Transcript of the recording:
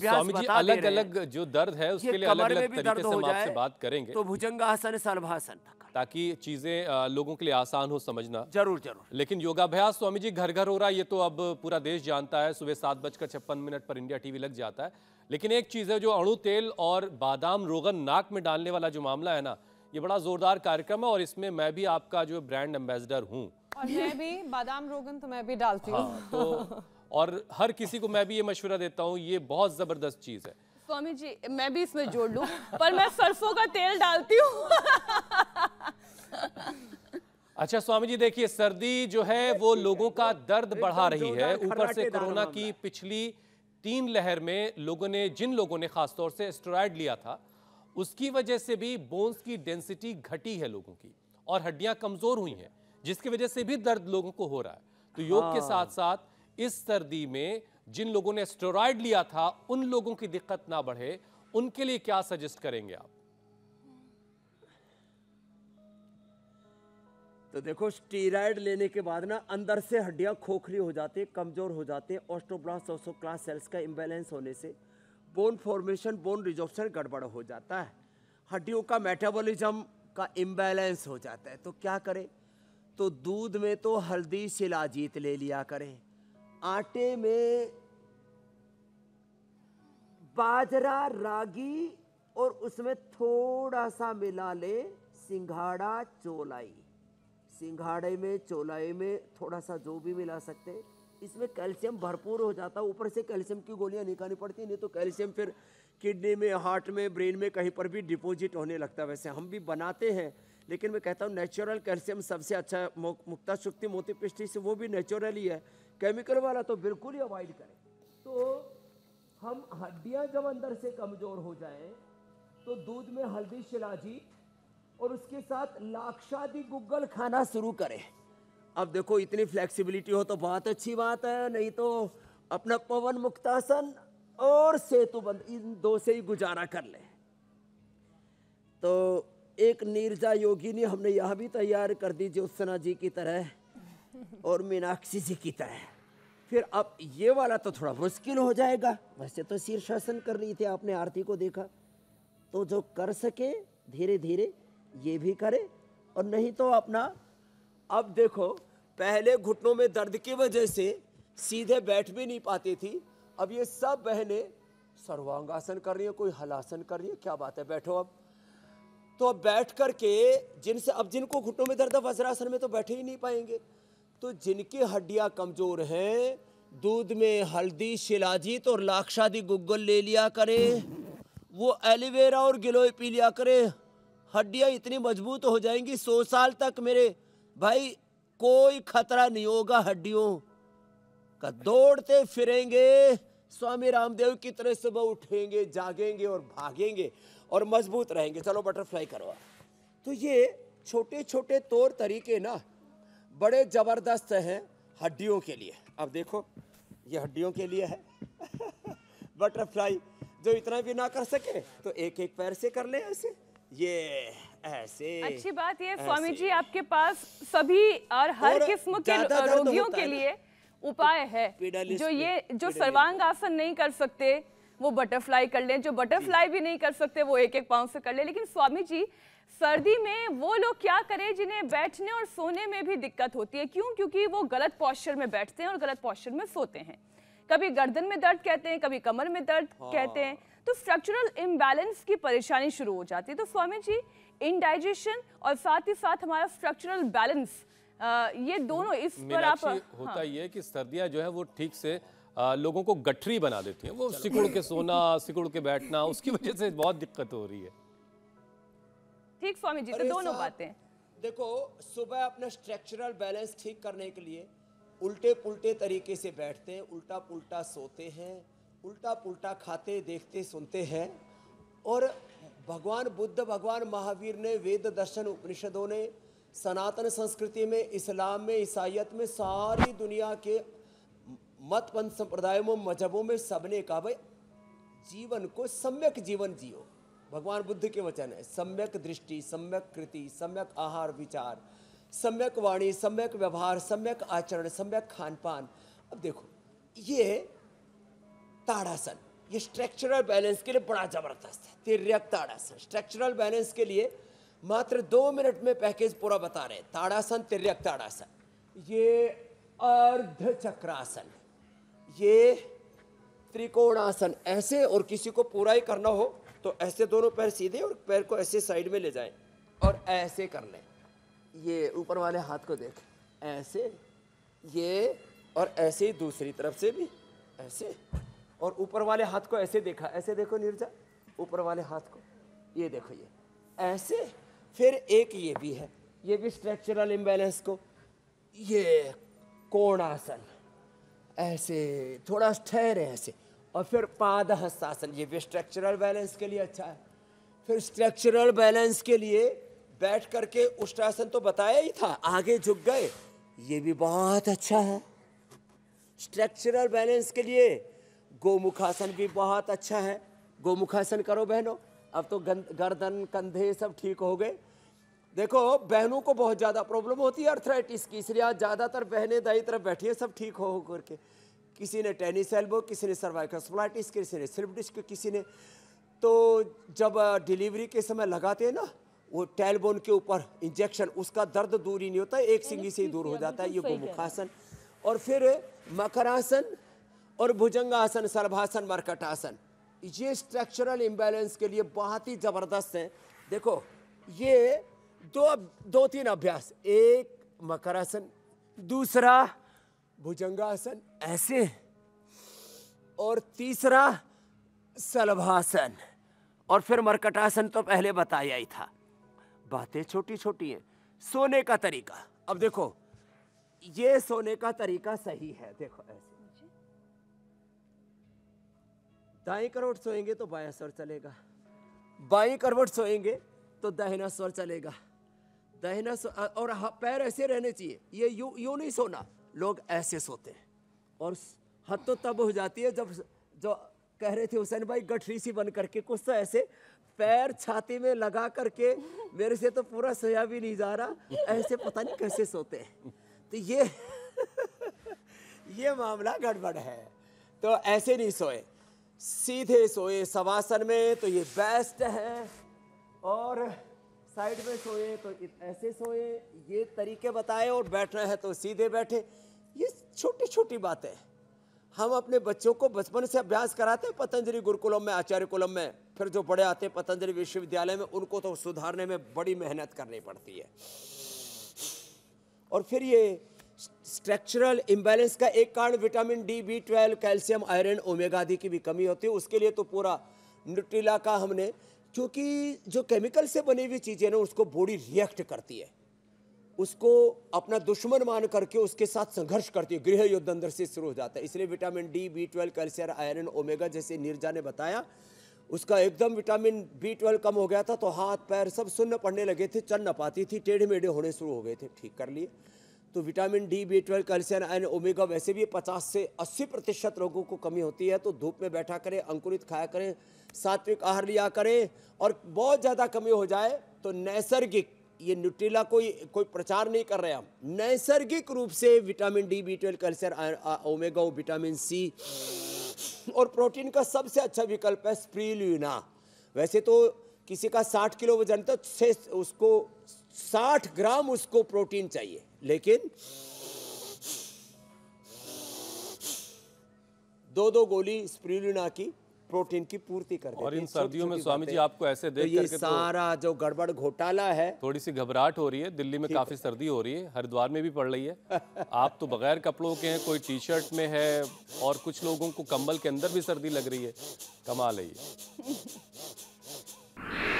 तो स्वामी जी अलग अलग जो दर्द है उसके लिए अलग अलग तरीके से हम आपसे बात करेंगे तो भुजंगासन सर्वासन ताकि चीजें लोगों के लिए आसान हो समझना जरूर जरूर लेकिन योगाभ्यास स्वामी जी घर घर हो रहा है ये तो अब पूरा देश जानता है सुबह सात बजकर छप्पन मिनट पर इंडिया टीवी लग जाता है लेकिन एक चीज है जो अणु तेल और बादाम रोगन नाक में डालने वाला जो मामला है ना ये बड़ा जोरदार कार्यक्रम है और इसमें मैं भी आपका जो ब्रांड एम्बेसडर हूँ और मैं भी बादाम रोगन तो मैं भी डालती हूँ हाँ, तो और हर किसी को मैं भी ये मशवरा देता हूँ ये बहुत ज़बरदस्त चीज़ है स्वामी जी मैं भी इसमें जोड़ लूँ पर मैं सरसों का तेल डालती हूँ अच्छा स्वामी जी देखिए सर्दी जो है वो लोगों का दर्द बढ़ा रही है ऊपर से कोरोना की पिछली तीन लहर में लोगों ने जिन लोगों ने खासतौर से स्टेरॉयड लिया था उसकी वजह से भी बोन्स की डेंसिटी घटी है लोगों की और हड्डियां कमजोर हुई हैं जिसकी वजह से भी दर्द लोगों को हो रहा है तो योग के हाँ। साथ साथ इस सर्दी में जिन लोगों ने स्टेरॉयड लिया था उन लोगों की दिक्कत ना बढ़े उनके लिए क्या सजेस्ट करेंगे आप तो देखो स्टीराइड लेने के बाद ना अंदर से हड्डियां खोखली हो जाती है कमज़ोर हो जाते हैं ऑस्टोब्लास्ट और क्लास सेल्स का इम्बेलेंस होने से बोन फॉर्मेशन बोन रिजॉर्प्शन गड़बड़ हो जाता है हड्डियों का मेटाबॉलिज्म का इम्बैलेंस हो जाता है तो क्या करें तो दूध में तो हल्दी शिलाजीत ले लिया करें आटे में बाजरा रागी और उसमें थोड़ा सा मिला ले सिंघाड़ा चोलाई सिंघाड़े में चोलाई में थोड़ा सा जो भी मिला सकते इसमें कैल्शियम भरपूर हो जाता है ऊपर से कैल्शियम की गोलियां निकालनी पड़ती नहीं तो कैल्शियम फिर किडनी में हार्ट में ब्रेन में कहीं पर भी डिपॉजिट होने लगता है वैसे हम भी बनाते हैं लेकिन मैं कहता हूँ नेचुरल कैल्शियम सबसे अच्छा मुक्ता शुक्ति मोती पृष्टि से वो भी नेचुरल ही है केमिकल वाला तो बिल्कुल ही अवॉइड करें तो हम हड्डियां जब अंदर से कमज़ोर हो जाएं तो दूध में हल्दी शिलाजी और उसके साथ लाक्षादी गुग्गल खाना शुरू करें अब देखो इतनी फ्लेक्सिबिलिटी हो तो बहुत अच्छी बात है नहीं तो अपना पवन मुक्तासन और सेतुबंद इन दो से ही गुजारा कर ले तो एक नीरजा योगिनी हमने यह भी तैयार कर दी ज्योत्सना जी की तरह और मीनाक्षी जी की तरह फिर अब ये वाला तो थोड़ा मुश्किल हो जाएगा वैसे तो शीर्षासन कर रही थी आपने आरती को देखा तो जो कर सके धीरे धीरे ये भी करे और नहीं तो अपना अब देखो पहले घुटनों में दर्द की वजह से सीधे बैठ भी नहीं पाती थी अब ये सब बहने सर्वांगासन कर रही है कोई हलासन कर रही है क्या बात है बैठो अब तो अब बैठ करके जिनसे अब जिनको घुटनों में दर्द है वज्रासन में तो बैठे ही नहीं पाएंगे तो जिनकी हड्डियां कमज़ोर हैं दूध में हल्दी शिलाजीत और लाक्षादी गुग्गल ले लिया करे वो एलोवेरा और गिलोय पी लिया करे हड्डियां इतनी मजबूत हो जाएंगी सौ साल तक मेरे भाई कोई खतरा नहीं होगा हड्डियों का दौड़ते फिरेंगे स्वामी रामदेव की तरह सुबह उठेंगे जागेंगे और भागेंगे और मजबूत रहेंगे चलो बटरफ्लाई करवा तो ये छोटे छोटे तौर तरीके ना बड़े ज़बरदस्त हैं हड्डियों के लिए अब देखो ये हड्डियों के लिए है बटरफ्लाई जो इतना भी ना कर सके तो एक एक पैर से कर ले ऐसे ये ऐसे अच्छी बात ये स्वामी जी आपके पास सभी और हर किस्म के रोगियों के लिए उपाय है जो ये जो सर्वांग आसन नहीं कर सकते वो बटरफ्लाई कर लें जो बटरफ्लाई भी नहीं कर सकते वो एक एक पाँव से कर लें लेकिन स्वामी जी सर्दी में वो लोग क्या करें जिन्हें बैठने और सोने में भी दिक्कत होती है क्यों क्योंकि वो गलत पॉस्चर में बैठते हैं और गलत पॉस्चर में सोते हैं कभी गर्दन में दर्द कहते हैं कभी कमर में दर्द हाँ। कहते हैं तो स्ट्रक्चरल इम्बैलेंस की परेशानी शुरू हो जाती है तो स्वामी जी इनडाइजेशन और साथ ही साथ हमारा स्ट्रक्चरल बैलेंस ये दोनों इस पर आप हाँ। होता हाँ। ये कि सर्दियाँ जो है वो ठीक से लोगों को गठरी बना देती हैं वो सिकुड़ के सोना सिकुड़ के बैठना उसकी वजह से बहुत दिक्कत हो रही है ठीक स्वामी जी तो दोनों बातें देखो सुबह अपना स्ट्रक्चरल बैलेंस ठीक करने के लिए उल्टे पुल्टे तरीके से बैठते हैं उल्टा पुल्टा सोते हैं उल्टा पुल्टा खाते देखते सुनते हैं और भगवान बुद्ध भगवान महावीर ने वेद दर्शन उपनिषदों ने सनातन संस्कृति में इस्लाम में ईसाइत में सारी दुनिया के मत पंथ संप्रदायों में मजहबों में सबने कहा भाई जीवन को सम्यक जीवन जियो भगवान बुद्ध के वचन है सम्यक दृष्टि सम्यक कृति सम्यक आहार विचार सम्यक वाणी सम्यक व्यवहार सम्यक आचरण सम्यक खान पान अब देखो ये ताड़ासन ये स्ट्रक्चरल बैलेंस के लिए बड़ा जबरदस्त है तिरक ताड़ासन स्ट्रक्चरल बैलेंस के लिए मात्र दो मिनट में पैकेज पूरा बता रहे हैं ताड़ासन तिरक ताड़ासन ये अर्ध चक्रासन ये त्रिकोणासन ऐसे और किसी को पूरा ही करना हो तो ऐसे दोनों पैर सीधे और पैर को ऐसे साइड में ले जाएं और ऐसे कर लें ये ऊपर वाले हाथ को देख ऐसे ये और ऐसे ही दूसरी तरफ से भी ऐसे और ऊपर वाले हाथ को ऐसे देखा ऐसे देखो निर्जा ऊपर वाले हाथ को ये देखो ये ऐसे फिर एक ये भी है ये भी स्ट्रक्चरल इम्बेलेंस को ये कोणासन ऐसे थोड़ा ठहरे ऐसे और फिर पाद हस्तासन ये भी स्ट्रक्चरल बैलेंस के लिए अच्छा है फिर स्ट्रक्चरल बैलेंस के लिए बैठ करके उष्टासन तो बताया ही था आगे झुक गए ये भी बहुत अच्छा है स्ट्रक्चरल बैलेंस के लिए गोमुखासन भी बहुत अच्छा है गोमुखासन करो बहनों अब तो गर्दन कंधे सब ठीक हो गए देखो बहनों को बहुत ज़्यादा प्रॉब्लम होती है अर्थराइटिस की इसलिए आज ज़्यादातर बहनें दाई तरफ बैठी हैं सब ठीक हो करके किसी ने टेनिस एल्बो किसी ने सर्वाइकस्पलाइटिस किसी ने सिर्फ डिस्क किसी ने तो जब डिलीवरी के समय लगाते हैं ना वो टेलबोन के ऊपर इंजेक्शन उसका दर्द दूर ही नहीं होता एक सिंगी से ही दूर हो जाता है ये गोमुखासन और फिर मकरासन और भुजंगासन सर्भासन मरकटासन ये स्ट्रक्चरल इम्बेलेंस के लिए बहुत ही ज़बरदस्त हैं देखो ये दो दो तीन अभ्यास एक मकरासन दूसरा भुजंगासन ऐसे और तीसरा सलभासन और फिर मरकटासन तो पहले बताया ही था बातें छोटी छोटी हैं सोने का तरीका अब देखो ये सोने का तरीका सही है देखो ऐसे दाई करवट सोएंगे तो बाया स्वर चलेगा बाई करवट सोएंगे तो दाहिना स्वर चलेगा दहना और पैर ऐसे रहने चाहिए ये यू यू नहीं सोना लोग ऐसे सोते हैं और हद तो तब हो जाती है जब जो कह रहे थे हुसैन भाई गठरी सी बन करके कुछ तो ऐसे पैर छाती में लगा करके मेरे से तो पूरा सोया भी नहीं जा रहा ऐसे पता नहीं कैसे सोते हैं तो ये ये मामला गड़बड़ है तो ऐसे नहीं सोए सीधे सोए सवासन में तो ये बेस्ट है और साइड में सोए तो ऐसे सोए ये तरीके बताए और बैठना है तो सीधे बैठे ये छोटी छोटी बातें हम अपने बच्चों को बचपन से अभ्यास कराते हैं पतंजलि गुरुकुलम में आचार्य कुलम में फिर जो बड़े आते हैं पतंजलि विश्वविद्यालय में उनको तो सुधारने में बड़ी मेहनत करनी पड़ती है और फिर ये स्ट्रक्चरल इम्बैलेंस का एक कारण vitamin D B twelve calcium iron omega आदि की भी कमी होती है उसके लिए तो पूरा न्यूट्रिला का हमने क्योंकि जो केमिकल से बनी हुई चीज़ें ना उसको बॉडी रिएक्ट करती है उसको अपना दुश्मन मान करके उसके साथ संघर्ष करती है गृह युद्ध अंदर से शुरू हो जाता है इसलिए vitamin D B twelve calcium iron omega जैसे निर्जा ने बताया उसका एकदम विटामिन बी ट्वेल्व कम हो गया था तो हाथ पैर सब सुन्न पड़ने लगे थे चल ना पाती थी टेढ़े मेढ़े होने शुरू हो गए थे ठीक कर लिए तो vitamin D B twelve calcium iron omega वैसे भी पचास से अस्सी प्रतिशत लोगों को कमी होती है तो धूप में बैठा करें अंकुरित खाया करें सात्विक आहार लिया करें और बहुत ज़्यादा कमी हो जाए तो नैसर्गिक ये न्यूट्रीला कोई कोई प्रचार नहीं कर रहे हम नैसर्गिक रूप से vitamin D B twelve calcium omega vitamin C और प्रोटीन का सबसे अच्छा विकल्प है स्प्रील्यूना वैसे तो किसी का 60 किलो वजन तो छः उसको 60 ग्राम उसको प्रोटीन चाहिए लेकिन दो दो गोली स्प्रीलुना की प्रोटीन की पूर्ति कर और इन सर्दियों में स्वामी जी आपको ऐसे तो देख तो ये सारा तो जो गड़बड़ घोटाला है थोड़ी सी घबराहट हो रही है दिल्ली में काफी सर्दी हो रही है हरिद्वार में भी पड़ रही है आप तो बगैर कपड़ों के हैं कोई टी शर्ट में है और कुछ लोगों को कंबल के अंदर भी सर्दी लग रही है कमाल है ये